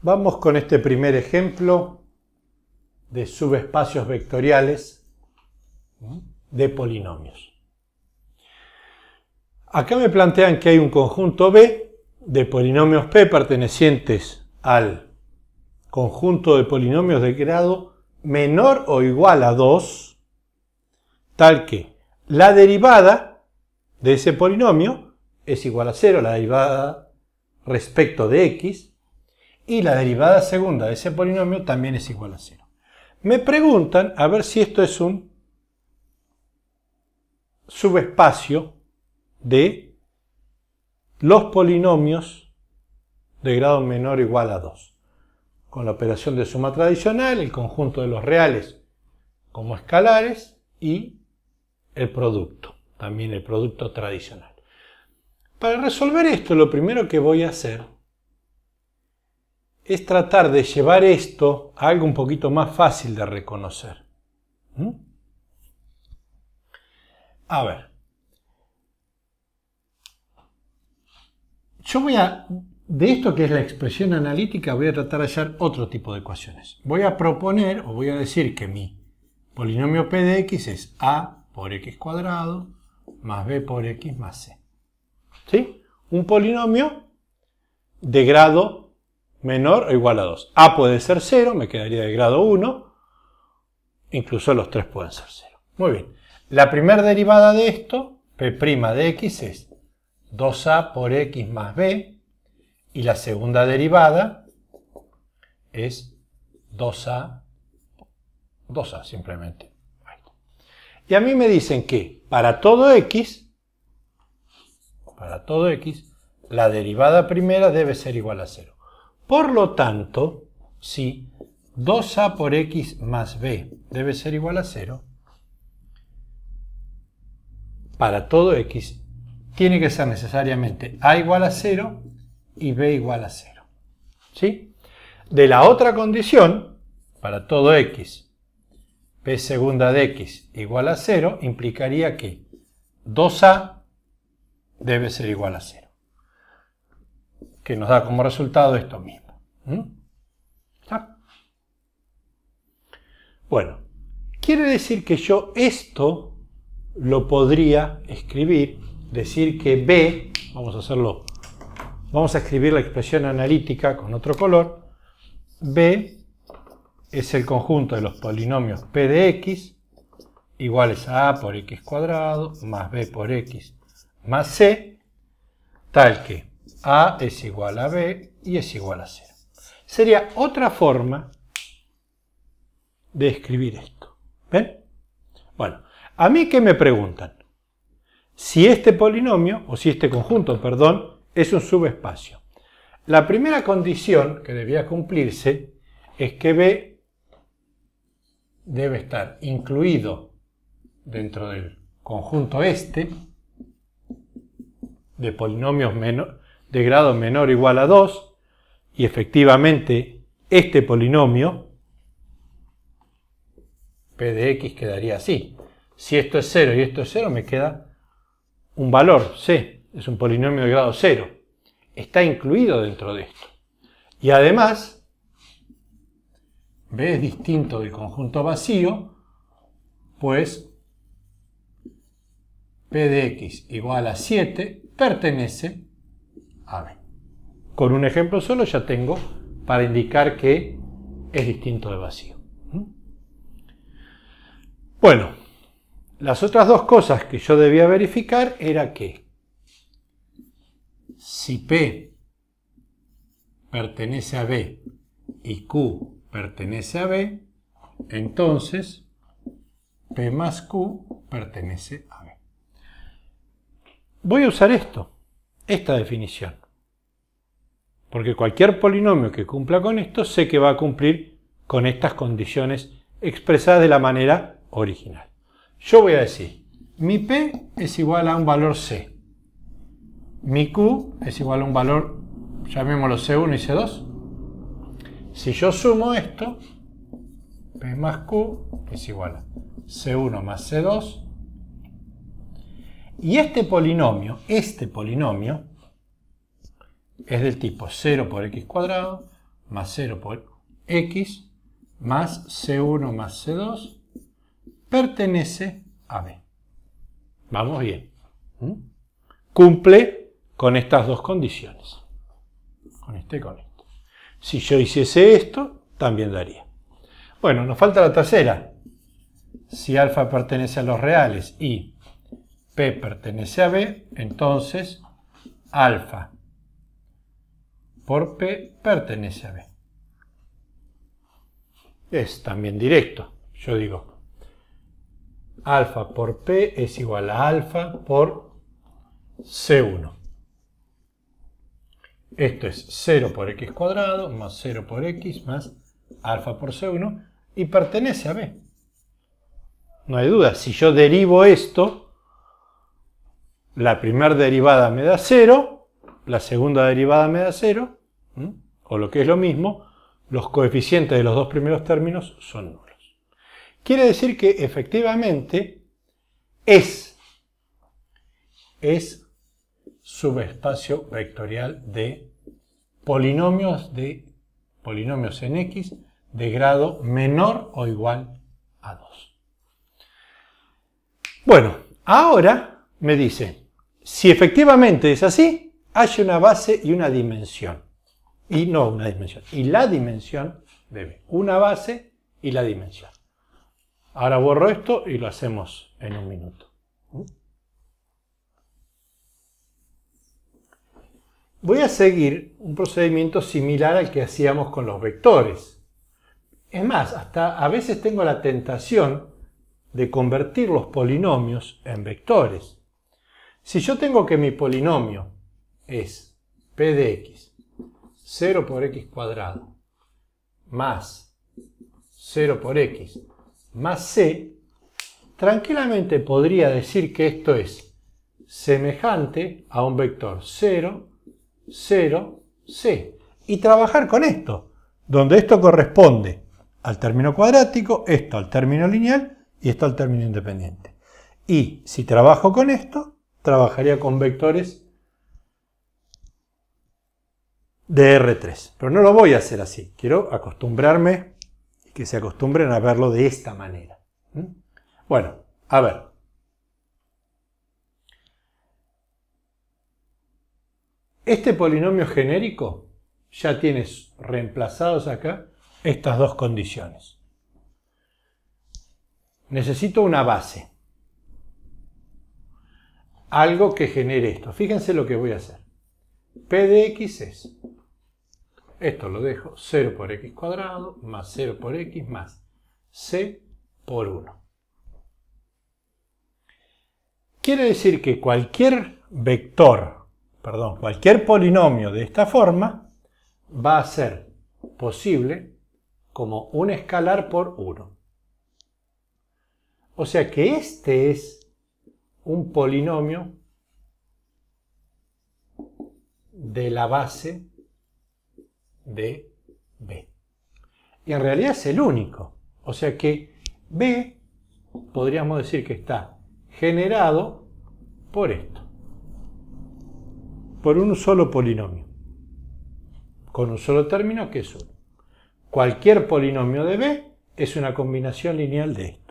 Vamos con este primer ejemplo de subespacios vectoriales de polinomios. Acá me plantean que hay un conjunto B de polinomios P pertenecientes al conjunto de polinomios de grado menor o igual a 2, tal que la derivada de ese polinomio es igual a 0, la derivada respecto de x, y la derivada segunda de ese polinomio también es igual a 0. Me preguntan a ver si esto es un subespacio de los polinomios de grado menor o igual a 2. Con la operación de suma tradicional, el conjunto de los reales como escalares y el producto, también el producto tradicional. Para resolver esto, lo primero que voy a hacer es tratar de llevar esto a algo un poquito más fácil de reconocer. ¿Mm? A ver. Yo voy a, de esto que es la expresión analítica, voy a tratar de hallar otro tipo de ecuaciones. Voy a proponer o voy a decir que mi polinomio p de x es a por x cuadrado más b por x más c. ¿Sí? Un polinomio de grado menor o igual a 2. A puede ser 0, me quedaría de grado 1. Incluso los 3 pueden ser 0. Muy bien. La primera derivada de esto, p' de x, es 2a por x más b. Y la segunda derivada es 2a, 2a simplemente. Y a mí me dicen que para todo x, para todo x, la derivada primera debe ser igual a 0. Por lo tanto, si 2a por x más b debe ser igual a 0, para todo x tiene que ser necesariamente a igual a 0 y b igual a 0. ¿Sí? De la otra condición, para todo x, p segunda de x igual a 0, implicaría que 2a debe ser igual a 0 que nos da como resultado esto mismo. Bueno, quiere decir que yo esto lo podría escribir, decir que B, vamos a hacerlo, vamos a escribir la expresión analítica con otro color, B es el conjunto de los polinomios P de X iguales a A por X cuadrado más B por X más C, tal que a es igual a B y es igual a 0. Sería otra forma de escribir esto. ¿Ven? Bueno, a mí que me preguntan si este polinomio, o si este conjunto, perdón, es un subespacio. La primera condición que debía cumplirse es que B debe estar incluido dentro del conjunto este de polinomios menos de grado menor o igual a 2, y efectivamente este polinomio p de x quedaría así. Si esto es 0 y esto es 0, me queda un valor, c, es un polinomio de grado 0. Está incluido dentro de esto. Y además, b es distinto del conjunto vacío, pues p de x igual a 7 pertenece con un ejemplo solo ya tengo para indicar que es distinto de vacío. ¿Mm? Bueno, las otras dos cosas que yo debía verificar era que si P pertenece a B y Q pertenece a B, entonces P más Q pertenece a B. Voy a usar esto esta definición. Porque cualquier polinomio que cumpla con esto sé que va a cumplir con estas condiciones expresadas de la manera original. Yo voy a decir, mi P es igual a un valor C. Mi Q es igual a un valor, llamémoslo C1 y C2. Si yo sumo esto, P más Q es igual a C1 más C2 y este polinomio, este polinomio, es del tipo 0 por x cuadrado, más 0 por x, más c1 más c2, pertenece a b. Vamos bien. ¿Mm? Cumple con estas dos condiciones. Con este con Si yo hiciese esto, también daría. Bueno, nos falta la tercera. Si alfa pertenece a los reales y P pertenece a B, entonces alfa por P pertenece a B. Es también directo, yo digo. Alfa por P es igual a alfa por C1. Esto es 0 por x cuadrado más 0 por x más alfa por C1 y pertenece a B. No hay duda, si yo derivo esto, la primera derivada me da 0, la segunda derivada me da 0, o lo que es lo mismo, los coeficientes de los dos primeros términos son nulos. Quiere decir que efectivamente es, es subespacio vectorial de polinomios, de, polinomios en X de grado menor o igual a 2. Bueno, ahora me dice, si efectivamente es así, hay una base y una dimensión. Y no una dimensión, y la dimensión debe. Una base y la dimensión. Ahora borro esto y lo hacemos en un minuto. Voy a seguir un procedimiento similar al que hacíamos con los vectores. Es más, hasta a veces tengo la tentación de convertir los polinomios en vectores. Si yo tengo que mi polinomio es p de x, 0 por x cuadrado, más 0 por x, más c, tranquilamente podría decir que esto es semejante a un vector 0, 0, c. Y trabajar con esto, donde esto corresponde al término cuadrático, esto al término lineal y esto al término independiente. Y si trabajo con esto, trabajaría con vectores de R3. Pero no lo voy a hacer así. Quiero acostumbrarme y que se acostumbren a verlo de esta manera. ¿Mm? Bueno, a ver. Este polinomio genérico ya tienes reemplazados acá estas dos condiciones. Necesito una base algo que genere esto. Fíjense lo que voy a hacer. P de x es, esto lo dejo, 0 por x cuadrado más 0 por x más c por 1. Quiere decir que cualquier vector, perdón, cualquier polinomio de esta forma va a ser posible como un escalar por 1. O sea que este es un polinomio de la base de B. Y en realidad es el único. O sea que B podríamos decir que está generado por esto. Por un solo polinomio. Con un solo término que es 1. Cualquier polinomio de B es una combinación lineal de esto.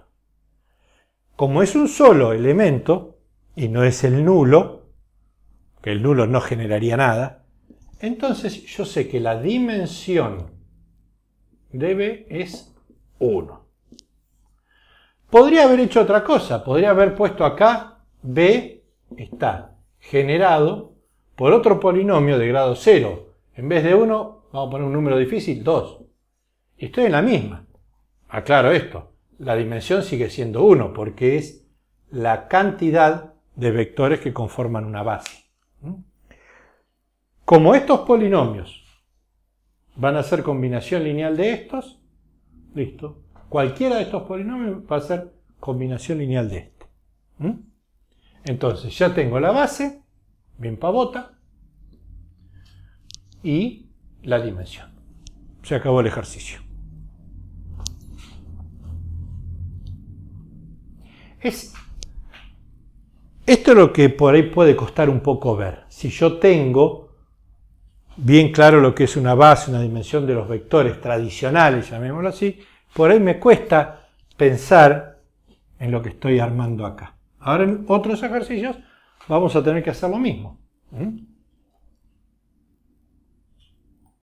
Como es un solo elemento y no es el nulo, que el nulo no generaría nada, entonces yo sé que la dimensión de B es 1. Podría haber hecho otra cosa, podría haber puesto acá B está generado por otro polinomio de grado 0. En vez de 1, vamos a poner un número difícil, 2. Y estoy en la misma. Aclaro esto la dimensión sigue siendo 1, porque es la cantidad de vectores que conforman una base. Como estos polinomios van a ser combinación lineal de estos, listo, cualquiera de estos polinomios va a ser combinación lineal de este. Entonces ya tengo la base, bien pavota, y la dimensión. Se acabó el ejercicio. Es, esto es lo que por ahí puede costar un poco ver. Si yo tengo bien claro lo que es una base, una dimensión de los vectores tradicionales, llamémoslo así, por ahí me cuesta pensar en lo que estoy armando acá. Ahora en otros ejercicios vamos a tener que hacer lo mismo.